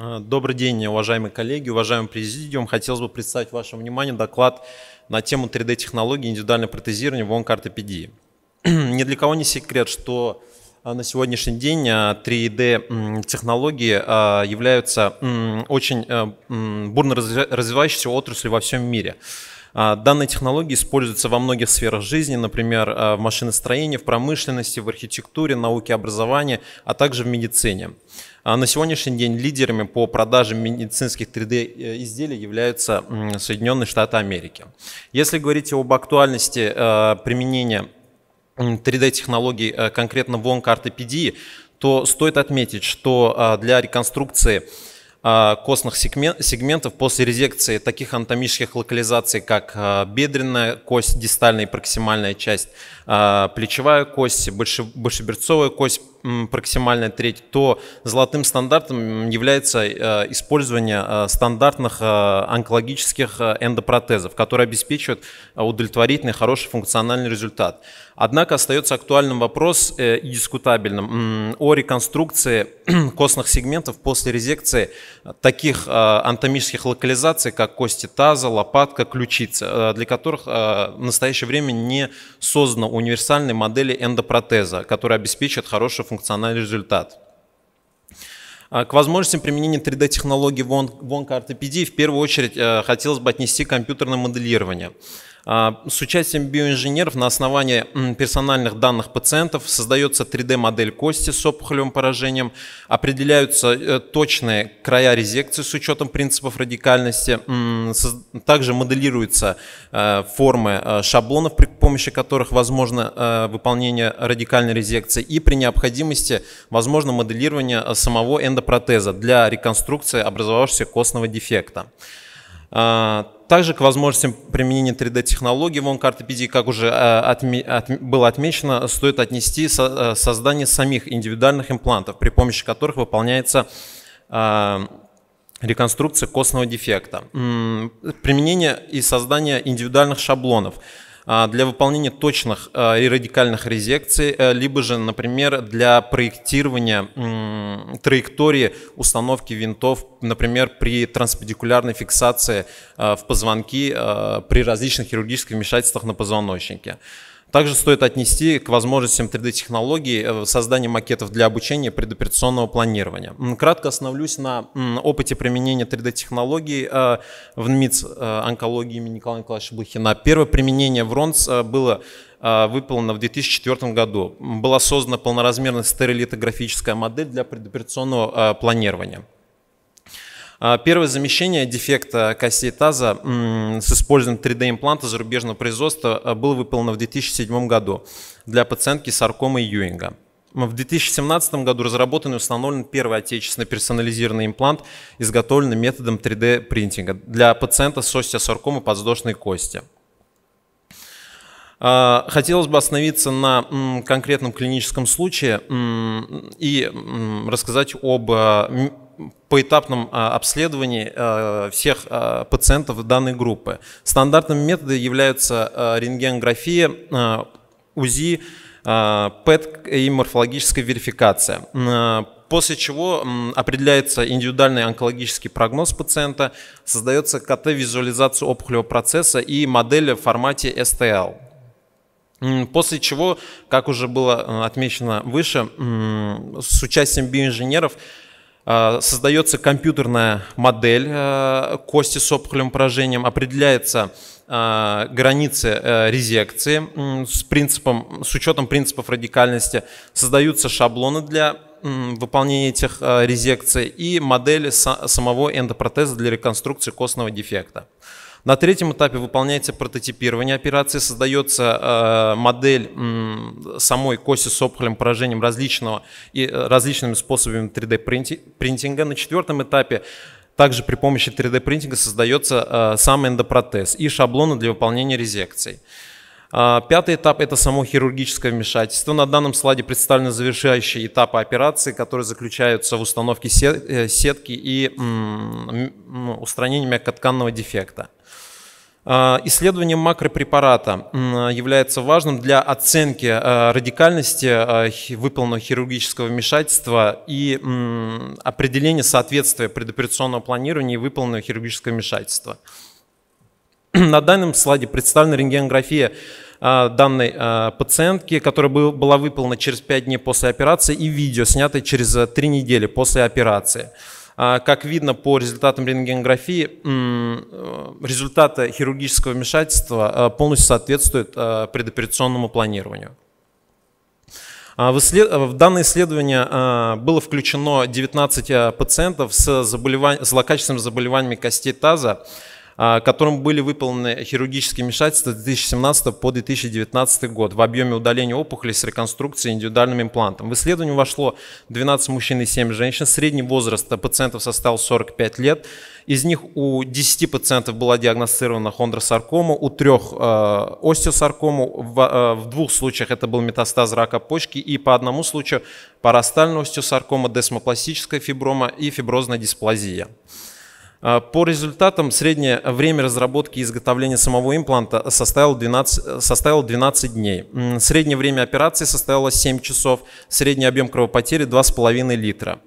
Э, добрый день, уважаемые коллеги, уважаемый президиум. Хотелось бы представить вашему вниманию доклад на тему 3D-технологии индивидуального протезирования в онкоортопедии. Ни для кого не секрет, что э, на сегодняшний день 3D-технологии э, являются очень бурно развивающейся отраслью во всем мире. Данные технологии используются во многих сферах жизни, например, в машиностроении, в промышленности, в архитектуре, науке, образовании, а также в медицине. А на сегодняшний день лидерами по продаже медицинских 3D э, изделий являются Соединенные Штаты Америки. Если говорить об актуальности э, применения 3D-технологий э, конкретно в онкоортопедии, то стоит отметить, что а, для реконструкции а, костных сегментов после резекции таких анатомических локализаций, как бедренная кость, дистальная и проксимальная часть, плечевая кость, большеберцовая кость, проксимальная треть, то золотым стандартом является э, использование э, стандартных э, онкологических эндопротезов, которые обеспечивают удовлетворительный, хороший функциональный результат. Однако остается актуальным вопрос и дискутабельным о реконструкции костных сегментов после резекции таких анатомических локализаций, как кости таза, лопатка, ключица, для которых в настоящее время не создана универсальной модели эндопротеза, которая обеспечит хороший функциональный результат. А, к возможностям применения 3D-технологий в онкоортопедии в первую очередь э, хотелось бы отнести компьютерное моделирование. А, с участием биоинженеров на основании персональных данных пациентов создается 3D-модель кости с опухолевым поражением, определяются э, точные края резекции с учетом принципов радикальности, также моделируются э, формы э, шаблонов, при помощи которых возможно выполнение радикальной резекции и при необходимости возможно моделирование самого эндопротеза для реконструкции образовавшегося костного дефекта. А, также к возможностям применения 3D-технологий в онкоортопедии, как уже э, отме от было отмечено, стоит отнести со э, создание самих индивидуальных имплантов, при помощи которых выполняется а, реконструкция костного дефекта, применение и создание индивидуальных шаблонов – а, для выполнения точных а, и радикальных резекций, э, либо же, например, для проектирования траектории установки винтов, например, при транспедикулярной фиксации а, в позвонки при различных хирургических вмешательствах на позвоночнике. Также стоит отнести к возможностям 3D-технологий э, создание макетов для обучения предоперационного планирования. Кратко остановлюсь на опыте применения 3D-технологий э, в НМИЦ э, онкологии имени Николая Николаевича Блохина. Первое применение в РОНС было выполнено в 2004 году. Была создана полноразмерная стереолитографическая модель для предоперационного планирования. А, первое замещение дефекта костей таза с использованием 3D-импланта зарубежного производства а, было выполнено в 2007 году для пациентки саркомы Юинга. В 2017 году разработан и установлен первый отечественный персонализированный имплант, изготовленный методом 3D-принтинга для пациента с остеосаркомой подвздошной кости. А, хотелось бы остановиться на конкретном клиническом случае и рассказать об поэтапном а, обследовании а, всех а, пациентов данной группы. Стандартными методами являются рентгенография, УЗИ, ПЭТ и морфологическая верификация. После чего определяется индивидуальный онкологический прогноз пациента, создается КТ-визуализация опухолевого процесса и модель в формате STL. После чего, как уже было отмечено выше, с участием биоинженеров а, создается компьютерная модель э, кости с опухолевым поражением, определяется а, границы э, резекции с, принципом, с учетом принципов радикальности, создаются шаблоны для выполнения этих э, резекций и модели самого эндопротеза для реконструкции костного дефекта. На третьем этапе выполняется прототипирование операции, создается э, модель э, самой кости с опухолем, поражением различного и э, различными способами 3D-принтинга. На четвертом этапе также при помощи 3D-принтинга создается э, сам эндопротез и шаблоны для выполнения резекций. А, пятый этап – это само хирургическое вмешательство. На данном слайде представлены завершающие этапы операции, которые заключаются в установке э, сетки и устранении мягкотканного дефекта. А, Исследование макропрепарата является важным для оценки а, радикальности а, выполненного хирургического вмешательства и определения соответствия предоперационного планирования и выполненного хирургического вмешательства. На данном слайде представлена рентгенография данной пациентки, которая была выполнена через 5 дней после операции, и видео, снятое через 3 недели после операции. А, как видно по результатам рентгенографии, э, результаты хирургического вмешательства э, полностью соответствуют э, предоперационному планированию. А, в, данное исследование было включено 19 пациентов с злокачественными заболеваниями костей таза, а, которым были выполнены хирургические вмешательства с 2017 по 2019 год в объеме удаления опухоли с реконструкцией индивидуальным имплантом. В исследование вошло 12 мужчин и 7 женщин. Средний возраст пациентов составил 45 лет. Из них у 10 пациентов была диагностирована хондросаркома, у трех э, остеосаркома, в, э, в двух случаях это был метастаз рака почки и по одному случаю парастальная остеосаркома, десмопластическая фиброма и фиброзная дисплазия. А, по результатам среднее время разработки и изготовления самого импланта составило 12, составило 12 дней. Среднее время операции составило 7 часов. Средний объем кровопотери 2,5 литра.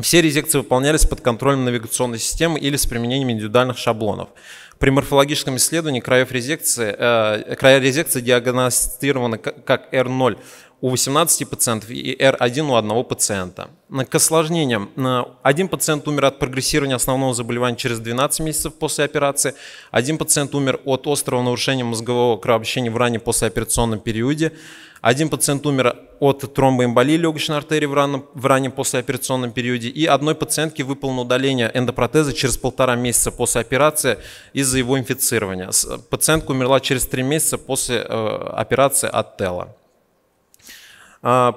Все резекции выполнялись под контролем навигационной системы или с применением индивидуальных шаблонов. При морфологическом исследовании краев резекции, э, края резекции диагностированы как R0 у 18 пациентов и R1 у одного пациента. К осложнениям. Один пациент умер от прогрессирования основного заболевания через 12 месяцев после операции. Один пациент умер от острого нарушения мозгового кровообращения в раннем послеоперационном периоде. Один пациент умер от тромбоэмболии легочной артерии в раннем, в раннем послеоперационном периоде. И одной пациентке выполнено удаление эндопротеза через полтора месяца после операции из-за его инфицирования. Пациентка умерла через три месяца после э, операции от тела. А,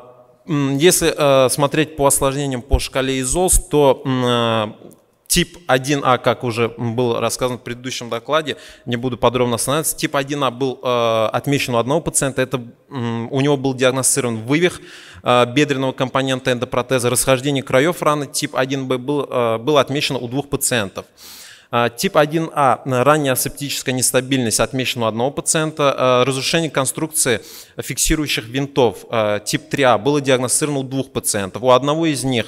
если э, смотреть по осложнениям по шкале ИЗОС, то э, тип 1А, как уже было рассказано в предыдущем докладе, не буду подробно останавливаться, тип 1А был э, отмечен у одного пациента, это, у него был диагностирован вывих бедренного компонента эндопротеза, расхождение краев раны, тип 1Б был, был отмечен у двух пациентов. А, тип 1А – ранняя асептическая нестабильность отмечена у одного пациента. А, разрушение конструкции фиксирующих винтов а, тип 3А было диагностировано у двух пациентов. У одного из них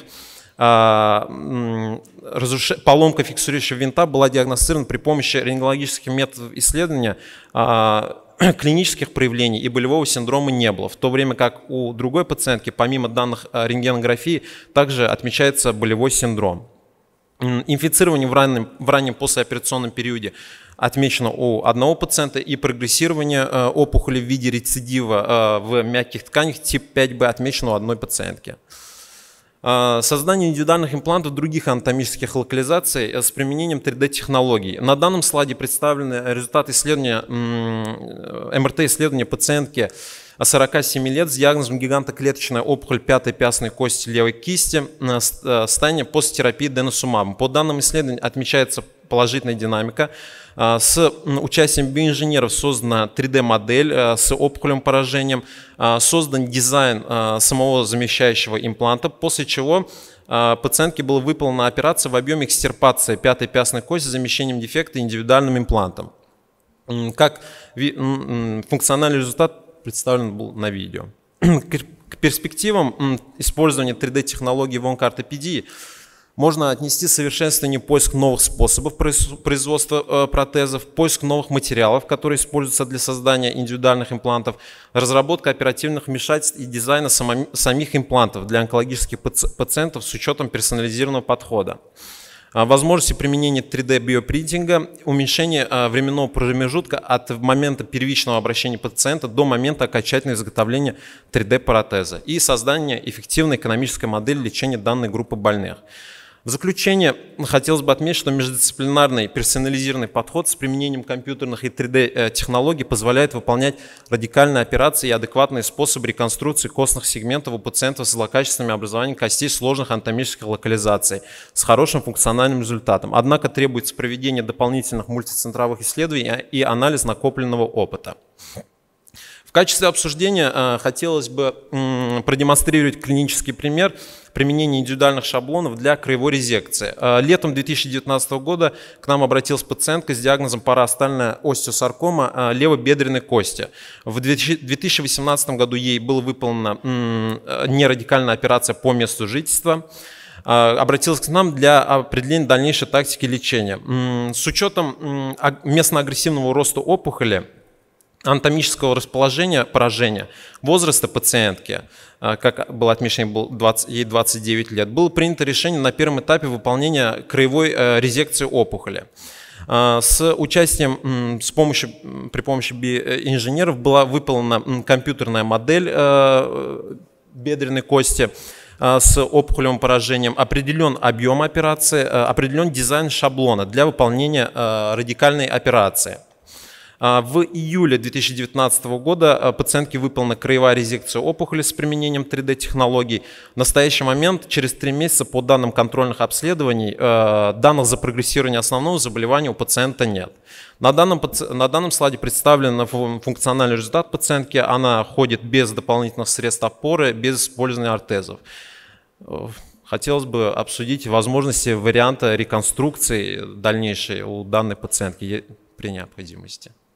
разруш... поломка фиксирующего винта была диагностирована при помощи рентгенологических методов исследования клинических проявлений и болевого синдрома не было, в то время как у другой пациентки, помимо данных рентгенографии, также отмечается болевой синдром инфицирование в раннем, в раннем послеоперационном периоде отмечено у одного пациента и прогрессирование э, опухоли в виде рецидива э, в мягких тканях тип 5b отмечено у одной пациентки. А, создание индивидуальных имплантов других анатомических локализаций э, с применением 3D-технологий. На данном слайде представлены результаты исследования, МРТ-исследования пациентки 47 лет с диагнозом гигантоклеточная опухоль пятой пястной кости левой кисти на э, стания э, после терапии деносумабом. По данным исследования отмечается положительная динамика. А, с участием биоинженеров создана 3D-модель а, с опухолевым поражением, а, создан дизайн самого замещающего импланта, после чего пациентке была выполнена операция в объеме экстирпации пятой пястной кости с замещением дефекта индивидуальным имплантом. Как функциональный результат представлен был на видео. К перспективам использования 3 d технологии в онкоортопедии можно отнести совершенствование поиск новых способов производства э, протезов, поиск новых материалов, которые используются для создания индивидуальных имплантов, разработка оперативных вмешательств и дизайна самих имплантов для онкологических пациентов с учетом персонализированного подхода а, возможности применения 3D-биопринтинга, уменьшение а, временного промежутка от момента первичного обращения пациента до момента окончательного изготовления 3D-протеза и создание эффективной экономической модели лечения данной группы больных. В заключение хотелось бы отметить, что междисциплинарный персонализированный подход с применением компьютерных и 3D-технологий э, позволяет выполнять радикальные операции и адекватные способы реконструкции костных сегментов у пациентов с злокачественными образованиями костей сложных анатомических локализаций с хорошим функциональным результатом. Однако требуется проведение дополнительных мультицентровых исследований а, и анализ накопленного опыта. В качестве обсуждения э, хотелось бы продемонстрировать клинический пример применение индивидуальных шаблонов для краевой резекции. Э, летом 2019 года к нам обратилась пациентка с диагнозом параостальная остеосаркома э, левобедренной кости. В 2018 году ей была выполнена нерадикальная операция по месту жительства э, обратилась к нам для определения дальнейшей тактики лечения. С учетом местно-агрессивного роста опухоли, анатомического расположения поражения, возраста пациентки, а, как было отмечено, ей 29 лет, было принято решение на первом этапе выполнения краевой э, резекции опухоли. А, с участием, с помощью, при помощи инженеров была выполнена компьютерная модель э, бедренной кости, а, с опухолевым поражением, определен объем операции, э, определен дизайн шаблона для выполнения радикальной операции. А, в июле 2019 года а, пациентке выполнена краевая резекция опухоли с применением 3D-технологий. В настоящий момент, через три месяца, по данным контрольных обследований, а, данных за прогрессирование основного заболевания у пациента нет. На данном, на данном слайде представлен функциональный результат пациентки. Она ходит без дополнительных средств опоры, без использования ортезов. Хотелось бы обсудить возможности варианта реконструкции дальнейшей у данной пациентки при необходимости.